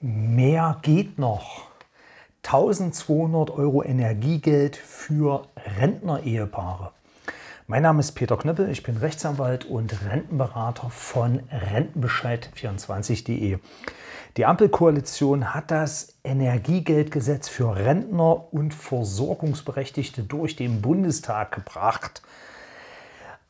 mehr geht noch. 1200 Euro Energiegeld für Rentner-Ehepaare. Mein Name ist Peter Knöppel, ich bin Rechtsanwalt und Rentenberater von Rentenbescheid24.de. Die Ampelkoalition hat das Energiegeldgesetz für Rentner und Versorgungsberechtigte durch den Bundestag gebracht.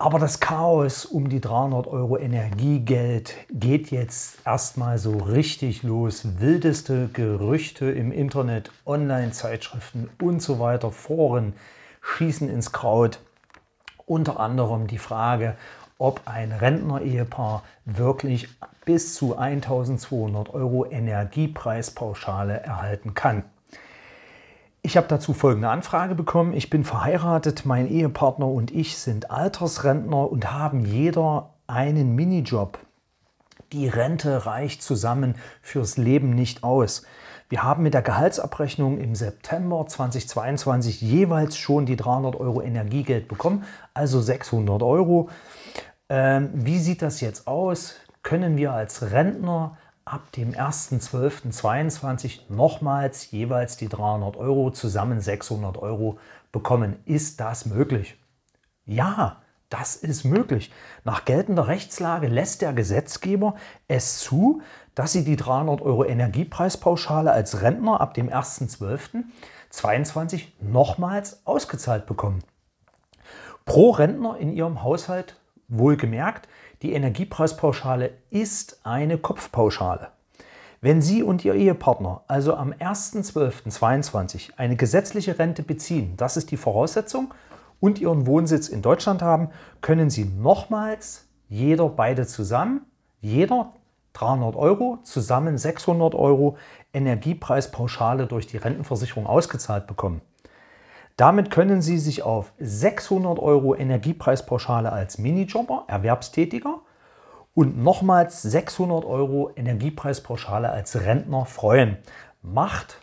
Aber das Chaos um die 300 Euro Energiegeld geht jetzt erstmal so richtig los. Wildeste Gerüchte im Internet, Online-Zeitschriften und so weiter, Foren schießen ins Kraut. Unter anderem die Frage, ob ein Rentner-Ehepaar wirklich bis zu 1200 Euro Energiepreispauschale erhalten kann. Ich habe dazu folgende Anfrage bekommen. Ich bin verheiratet, mein Ehepartner und ich sind Altersrentner und haben jeder einen Minijob. Die Rente reicht zusammen fürs Leben nicht aus. Wir haben mit der Gehaltsabrechnung im September 2022 jeweils schon die 300 Euro Energiegeld bekommen, also 600 Euro. Ähm, wie sieht das jetzt aus? Können wir als Rentner ab dem 1.12.22 nochmals jeweils die 300 Euro, zusammen 600 Euro bekommen. Ist das möglich? Ja, das ist möglich. Nach geltender Rechtslage lässt der Gesetzgeber es zu, dass Sie die 300 Euro Energiepreispauschale als Rentner ab dem 1.12.22 nochmals ausgezahlt bekommen. Pro Rentner in Ihrem Haushalt wohlgemerkt die Energiepreispauschale ist eine Kopfpauschale. Wenn Sie und Ihr Ehepartner also am 1.12.22 eine gesetzliche Rente beziehen, das ist die Voraussetzung, und Ihren Wohnsitz in Deutschland haben, können Sie nochmals jeder beide zusammen, jeder 300 Euro, zusammen 600 Euro Energiepreispauschale durch die Rentenversicherung ausgezahlt bekommen. Damit können Sie sich auf 600 Euro Energiepreispauschale als Minijobber, Erwerbstätiger und nochmals 600 Euro Energiepreispauschale als Rentner freuen. Macht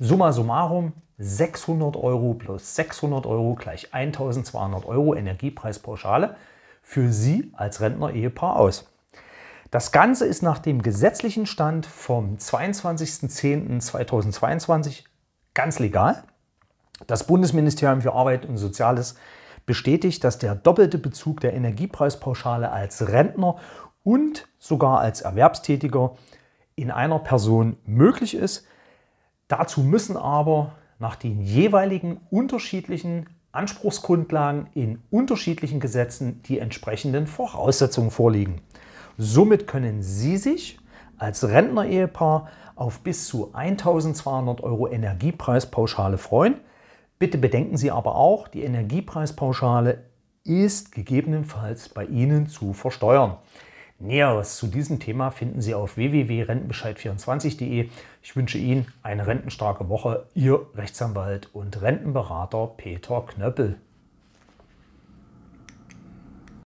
summa summarum 600 Euro plus 600 Euro gleich 1200 Euro Energiepreispauschale für Sie als Rentner-Ehepaar aus. Das Ganze ist nach dem gesetzlichen Stand vom 22.10.2022 ganz legal. Das Bundesministerium für Arbeit und Soziales bestätigt, dass der doppelte Bezug der Energiepreispauschale als Rentner und sogar als Erwerbstätiger in einer Person möglich ist. Dazu müssen aber nach den jeweiligen unterschiedlichen Anspruchsgrundlagen in unterschiedlichen Gesetzen die entsprechenden Voraussetzungen vorliegen. Somit können Sie sich als Rentner-Ehepaar auf bis zu 1200 Euro Energiepreispauschale freuen. Bitte bedenken Sie aber auch, die Energiepreispauschale ist gegebenenfalls bei Ihnen zu versteuern. Näheres zu diesem Thema finden Sie auf www.rentenbescheid24.de. Ich wünsche Ihnen eine rentenstarke Woche. Ihr Rechtsanwalt und Rentenberater Peter Knöppel.